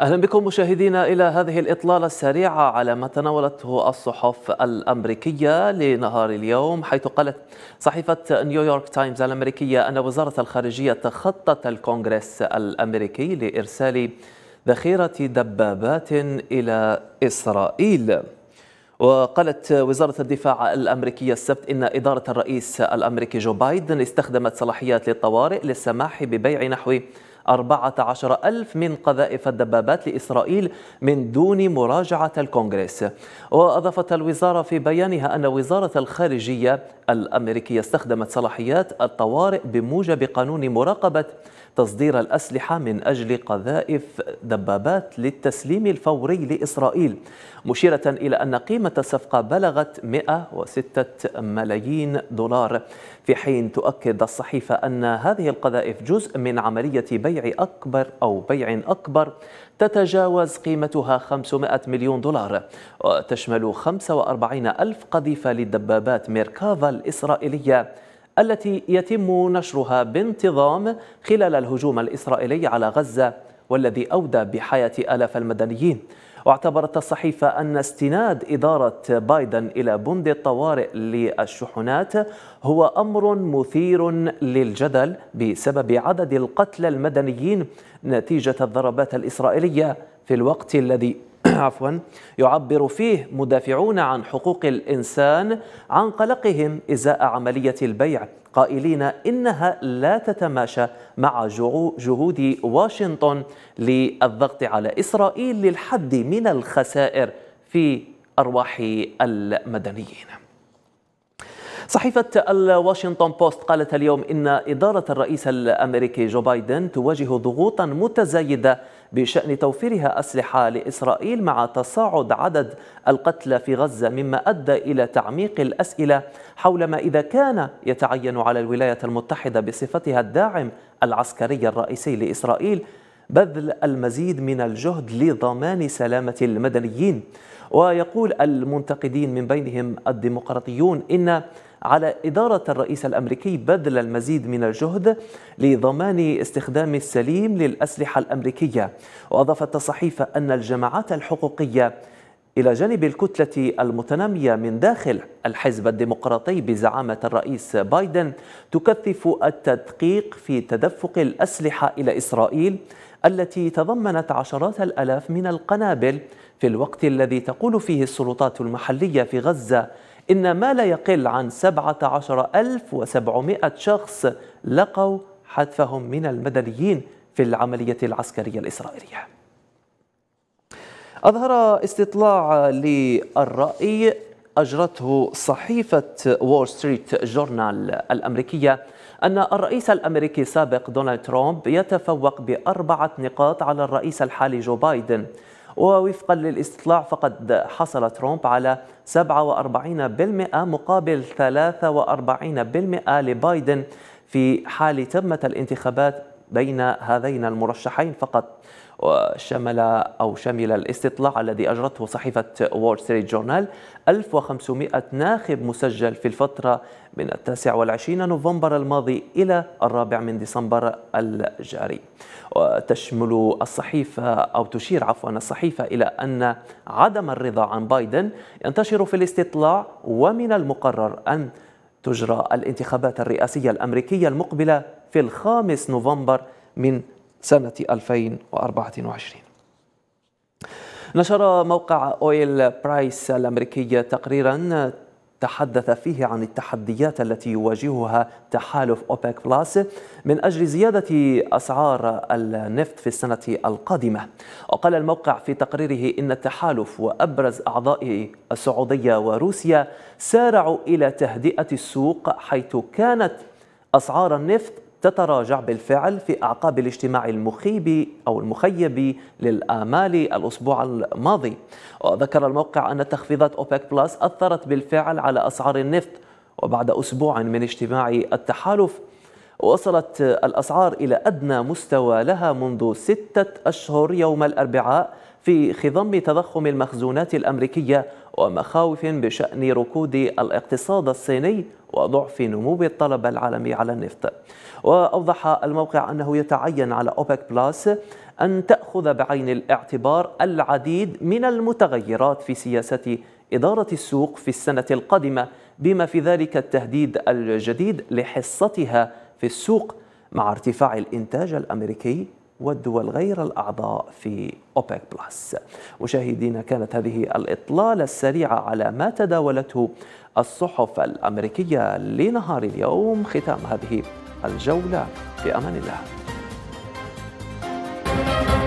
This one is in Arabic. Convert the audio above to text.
أهلا بكم مشاهدينا إلى هذه الإطلالة السريعة على ما تناولته الصحف الأمريكية لنهار اليوم حيث قالت صحيفة نيويورك تايمز الأمريكية أن وزارة الخارجية تخطت الكونغرس الأمريكي لإرسال ذخيرة دبابات إلى إسرائيل وقالت وزارة الدفاع الأمريكية السبت إن إدارة الرئيس الأمريكي جو بايدن استخدمت صلاحيات للطوارئ للسماح ببيع نحو 14 ألف من قذائف الدبابات لإسرائيل من دون مراجعة الكونغرس وأضافت الوزارة في بيانها أن وزارة الخارجية الأمريكية استخدمت صلاحيات الطوارئ بموجب قانون مراقبة تصدير الأسلحة من أجل قذائف دبابات للتسليم الفوري لإسرائيل مشيرة إلى أن قيمة الصفقة بلغت 106 ملايين دولار في حين تؤكد الصحيفة أن هذه القذائف جزء من عملية بيع بيع أكبر أو بيع أكبر تتجاوز قيمتها 500 مليون دولار وتشمل 45 ألف قذيفة للدبابات ميركافا الإسرائيلية التي يتم نشرها بانتظام خلال الهجوم الإسرائيلي على غزة والذي أودى بحياة آلاف المدنيين واعتبرت الصحيفة أن استناد إدارة بايدن إلى بند الطوارئ للشحنات هو أمر مثير للجدل بسبب عدد القتلى المدنيين نتيجة الضربات الإسرائيلية في الوقت الذي عفوا يعبر فيه مدافعون عن حقوق الإنسان عن قلقهم إزاء عملية البيع قائلين إنها لا تتماشى مع جهود واشنطن للضغط على إسرائيل للحد من الخسائر في أرواح المدنيين صحيفة الواشنطن بوست قالت اليوم إن إدارة الرئيس الأمريكي جو بايدن تواجه ضغوطا متزايدة بشأن توفيرها أسلحة لإسرائيل مع تصاعد عدد القتلى في غزة مما أدى إلى تعميق الأسئلة حول ما إذا كان يتعين على الولايات المتحدة بصفتها الداعم العسكري الرئيسي لإسرائيل بذل المزيد من الجهد لضمان سلامة المدنيين ويقول المنتقدين من بينهم الديمقراطيون إن على إدارة الرئيس الأمريكي بذل المزيد من الجهد لضمان استخدام السليم للأسلحة الأمريكية وأضافت الصحيفة أن الجماعات الحقوقية إلى جانب الكتلة المتنامية من داخل الحزب الديمقراطي بزعامة الرئيس بايدن تكثف التدقيق في تدفق الأسلحة إلى إسرائيل التي تضمنت عشرات الألاف من القنابل في الوقت الذي تقول فيه السلطات المحلية في غزة إن ما لا يقل عن 17700 شخص لقوا حذفهم من المدنيين في العملية العسكرية الإسرائيلية أظهر استطلاع للرأي أجرته صحيفة وول ستريت جورنال الأمريكية أن الرئيس الأمريكي السابق دونالد ترامب يتفوق بأربعة نقاط على الرئيس الحالي جو بايدن ووفقا للاستطلاع فقد حصل ترامب على 47% مقابل 43% لبايدن في حال تمت الانتخابات بين هذين المرشحين فقط وشمل أو شمل الاستطلاع الذي أجرته صحيفة وول ستريت جورنال 1500 ناخب مسجل في الفترة من 29 نوفمبر الماضي إلى الرابع من ديسمبر الجاري وتشمل الصحيفة أو تشير عفوا الصحيفة إلى أن عدم الرضا عن بايدن ينتشر في الاستطلاع ومن المقرر أن تجرى الانتخابات الرئاسية الأمريكية المقبلة في الخامس نوفمبر من سنة 2024 نشر موقع أويل برايس الأمريكي تقريرا تحدث فيه عن التحديات التي يواجهها تحالف أوبك بلاس من أجل زيادة أسعار النفط في السنة القادمة وقال الموقع في تقريره إن التحالف وأبرز أعضاء السعودية وروسيا سارعوا إلى تهدئة السوق حيث كانت أسعار النفط تتراجع بالفعل في أعقاب الاجتماع المخيب أو المخيب للآمال الأسبوع الماضي وذكر الموقع أن تخفيضات أوبك بلس أثرت بالفعل على أسعار النفط وبعد أسبوع من اجتماع التحالف وصلت الأسعار إلى أدنى مستوى لها منذ ستة أشهر يوم الأربعاء في خضم تضخم المخزونات الأمريكية ومخاوف بشأن ركود الاقتصاد الصيني وضعف نمو الطلب العالمي على النفط وأوضح الموقع أنه يتعين على أوبك بلاس أن تأخذ بعين الاعتبار العديد من المتغيرات في سياسة إدارة السوق في السنة القادمة بما في ذلك التهديد الجديد لحصتها في السوق مع ارتفاع الإنتاج الأمريكي والدول غير الأعضاء في أوبك بلس مشاهدينا كانت هذه الإطلالة السريعة على ما تداولته الصحف الأمريكية لنهار اليوم ختام هذه الجولة في أمان الله